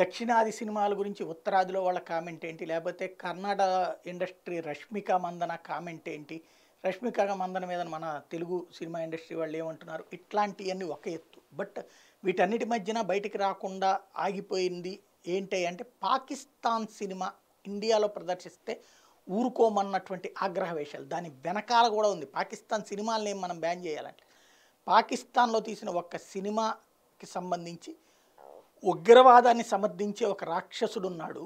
దక్షిణాది సినిమాల గురించి ఉత్తరాదిలో వాళ్ళ కామెంట్ ఏంటి లేకపోతే కర్ణాటక ఇండస్ట్రీ రష్మిక మందన కామెంట్ ఏంటి రష్మిక మందన మీద మన తెలుగు సినిమా ఇండస్ట్రీ వాళ్ళు ఏమంటున్నారు ఇట్లాంటివన్నీ ఒక ఎత్తు బట్ వీటన్నిటి మధ్యన బయటికి రాకుండా ఆగిపోయింది ఏంటి అంటే పాకిస్తాన్ సినిమా ఇండియాలో ప్రదర్శిస్తే ఊరుకోమన్నటువంటి ఆగ్రహవేశాలు దాని వెనకాల కూడా ఉంది పాకిస్తాన్ సినిమాలని మనం బ్యాన్ చేయాలంటే పాకిస్తాన్లో తీసిన ఒక్క సినిమాకి సంబంధించి ఉగ్రవాదాన్ని సమర్థించే ఒక రాక్షసుడు ఉన్నాడు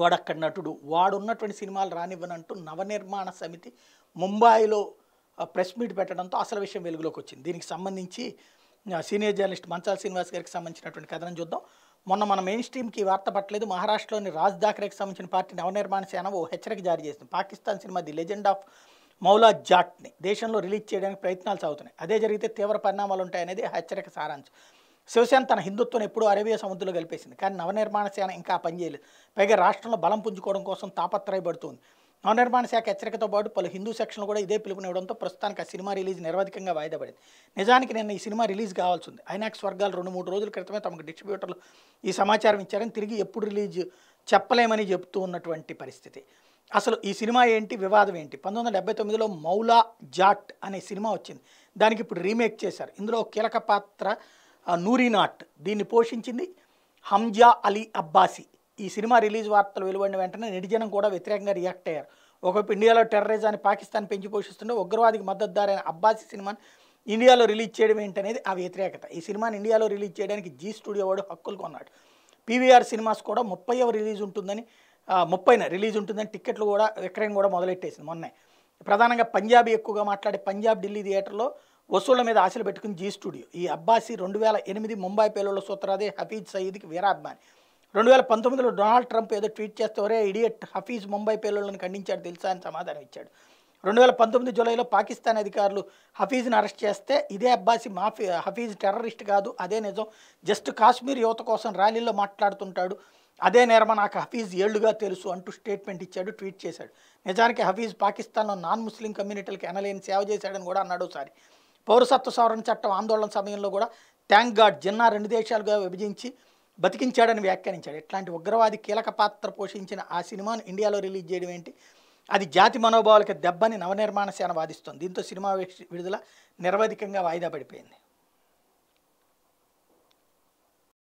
వాడు అక్కడ నటుడు వాడున్నటువంటి సినిమాలు రానివ్వనంటూ నవనిర్మాణ సమితి ముంబాయిలో ప్రెస్ మీట్ పెట్టడంతో అసలు విషయం వెలుగులోకి వచ్చింది దీనికి సంబంధించి సీనియర్ జర్నలిస్ట్ మంచాల శ్రీనివాస్ గారికి సంబంధించినటువంటి కథనం చూద్దాం మొన్న మన మెయిన్ స్ట్రీమ్కి వార్త పట్టలేదు మహారాష్ట్రలోని రాజ్ థాకరేకి సంబంధించిన పార్టీ నవనిర్మాణ సేన ఓ హెచ్చరిక జారీ చేసింది Pakistan cinema the legend of Maula జాట్ని దేశంలో రిలీజ్ చేయడానికి ప్రయత్నాలు సాగుతున్నాయి అదే జరిగితే తీవ్ర పరిణామాలు ఉంటాయనేది హెచ్చరిక సారాంశం శివసేన తన హిందుత్వం ఎప్పుడూ అరేబియా సముద్రంలో కలిపేసింది కానీ నవనిర్మాణ సేన ఇంకా పనిచేయలేదు పైగా రాష్ట్రంలో బలం పుంజుకోవడం కోసం తాపత్రయపడుతుంది నవనిర్మాణ శాఖ హెచ్చరికతో పాటు పలు హిందూ సెక్షన్లు కూడా ఇదే పిలుపునివ్వడంతో ప్రస్తుతానికి ఆ సినిమా రిలీజ్ నిర్వధికంగా వాయిదా పడింది నిజానికి నిన్న ఈ సినిమా రిలీజ్ కావాల్సి ఉంది ఐనాక్స్ వర్గాలు రెండు మూడు రోజుల క్రితమే తమకు డిస్ట్రిబ్యూటర్లు ఈ సమాచారం ఇచ్చారని తిరిగి ఎప్పుడు రిలీజ్ చెప్పలేమని చెబుతూ ఉన్నటువంటి పరిస్థితి అసలు ఈ సినిమా ఏంటి వివాదం ఏంటి పంతొమ్మిది వందల డెబ్బై తొమ్మిదిలో మౌలా జాట్ అనే సినిమా వచ్చింది దానికి ఇప్పుడు రీమేక్ చేశారు ఇందులో కీలక పాత్ర నూరినాట్ దీన్ని పోషించింది హంజా అలీ అబ్బాసి ఈ సినిమా రిలీజ్ వార్తలు వెలువడిన వెంటనే నెటిజనం కూడా వ్యతిరేకంగా రియాక్ట్ అయ్యారు ఒకవైపు ఇండియాలో టెర్రరిజాన్ని పాకిస్తాన్ పెంచి పోషిస్తుండే ఉగ్రవాదికి మద్దతుదారైన అబ్బాసి సినిమాని ఇండియాలో రిలీజ్ చేయడం ఏంటనేది ఆ వ్యతిరేకత ఈ సినిమాని ఇండియాలో రిలీజ్ చేయడానికి జీ స్టూడియో వాడు హక్కులు కొన్నాడు పీవీఆర్ సినిమాస్ కూడా ముప్పైవ రిలీజ్ ఉంటుందని ముప్పైన రిలీజ్ ఉంటుందని టిక్కెట్లు కూడా విక్రయం కూడా మొదలెట్టేసింది మొన్నే ప్రధానంగా పంజాబీ ఎక్కువగా మాట్లాడే పంజాబ్ ఢిల్లీ థియేటర్లో వసూళ్ల మీద ఆశలు పెట్టుకుని జీ స్టూడియో ఈ అబ్బాసి రెండు వేల ఎనిమిది ముంబై పేలుళ్ళ సూత్రాదే హఫీజ్ సయీద్కి వీరాభిమాని రెండు వేల పంతొమ్మిదిలో డొనాల్డ్ ట్రంప్ ఏదో ట్వీట్ చేస్తే ఒరే ఇడియట్ హఫీజ్ ముంబై పేలుళ్ళని ఖండించాడు తెలుసా అని సమాధానం ఇచ్చాడు రెండు వేల పంతొమ్మిది జూలైలో పాకిస్తాన్ అధికారులు హఫీజ్ని అరెస్ట్ చేస్తే ఇదే అబ్బాసి మాఫీ హఫీజ్ టెర్రరిస్ట్ కాదు అదే నిజం జస్ట్ కాశ్మీర్ యువత కోసం ర్యాలీలో మాట్లాడుతుంటాడు అదే నేరమ నాకు హఫీజ్ ఏళ్లుగా తెలుసు అంటూ స్టేట్మెంట్ ఇచ్చాడు ట్వీట్ చేశాడు నిజానికి హఫీజ్ పాకిస్తాన్లో నాన్ ముస్లిం కమ్యూనిటీలకు ఎనలేని సేవ చేశాడని కూడా అన్నాడు ఒకసారి పౌరసత్వ సవరణ చట్టం ఆందోళన సమయంలో కూడా థ్యాంక్ గాడ్ జిన్నా రెండు దేశాలుగా విభజించి బతికించాడని వ్యాఖ్యానించాడు ఇట్లాంటి ఉగ్రవాది కీలక పాత్ర పోషించిన ఆ సినిమాను ఇండియాలో రిలీజ్ చేయడం ఏంటి అది జాతి మనోభావాలకు దెబ్బని నవనిర్మాణ సేన వాదిస్తుంది దీంతో సినిమా విడుదల నిరవధికంగా వాయిదా పడిపోయింది